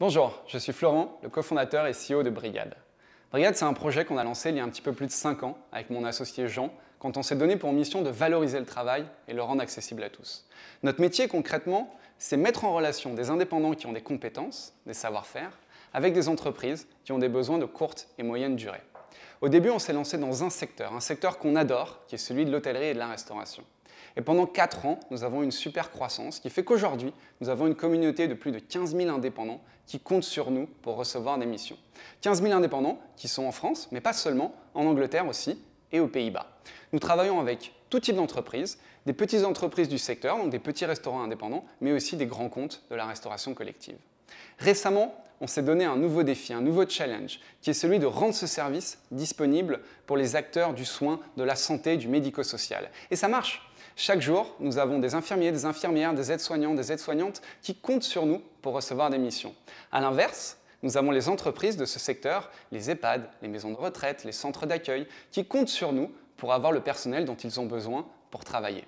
Bonjour, je suis Florent, le cofondateur et CEO de Brigade. Brigade, c'est un projet qu'on a lancé il y a un petit peu plus de 5 ans avec mon associé Jean, quand on s'est donné pour mission de valoriser le travail et le rendre accessible à tous. Notre métier concrètement, c'est mettre en relation des indépendants qui ont des compétences, des savoir-faire, avec des entreprises qui ont des besoins de courte et moyenne durée. Au début, on s'est lancé dans un secteur, un secteur qu'on adore, qui est celui de l'hôtellerie et de la restauration. Et pendant 4 ans, nous avons une super croissance qui fait qu'aujourd'hui, nous avons une communauté de plus de 15 000 indépendants qui comptent sur nous pour recevoir des missions. 15 000 indépendants qui sont en France, mais pas seulement, en Angleterre aussi et aux Pays-Bas. Nous travaillons avec tout type d'entreprises, des petites entreprises du secteur, donc des petits restaurants indépendants, mais aussi des grands comptes de la restauration collective. Récemment, on s'est donné un nouveau défi, un nouveau challenge, qui est celui de rendre ce service disponible pour les acteurs du soin, de la santé, du médico-social. Et ça marche chaque jour, nous avons des infirmiers, des infirmières, des aides-soignants, des aides-soignantes qui comptent sur nous pour recevoir des missions. A l'inverse, nous avons les entreprises de ce secteur, les EHPAD, les maisons de retraite, les centres d'accueil, qui comptent sur nous pour avoir le personnel dont ils ont besoin pour travailler.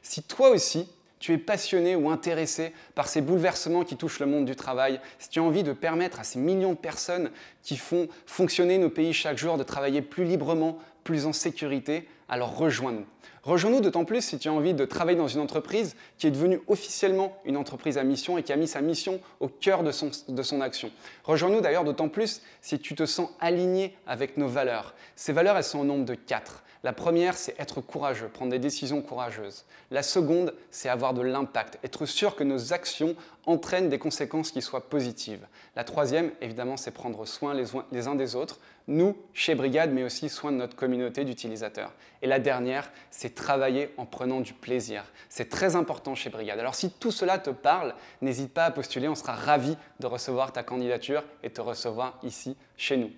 Si toi aussi, tu es passionné ou intéressé par ces bouleversements qui touchent le monde du travail, si tu as envie de permettre à ces millions de personnes qui font fonctionner nos pays chaque jour de travailler plus librement, plus en sécurité, alors rejoins-nous. Rejoins-nous d'autant plus si tu as envie de travailler dans une entreprise qui est devenue officiellement une entreprise à mission et qui a mis sa mission au cœur de son, action. Rejoins-nous d'ailleurs d'autant plus si tu te sens aligné avec nos valeurs. Ces valeurs, elles sont au nombre de quatre. La première, c'est être courageux, prendre des décisions courageuses. La seconde, c'est avoir de l'impact, être sûr que nos actions entraînent des conséquences qui soient positives. La troisième, évidemment, c'est prendre soin les uns des autres, nous, chez Brigade, mais aussi soin de notre communauté d'utilisateurs. Et la dernière, c'est travailler en prenant du plaisir. C'est très important chez Brigade. Alors si tout cela te parle, n'hésite pas à postuler, on sera ravi de recevoir ta candidature et te recevoir ici chez nous.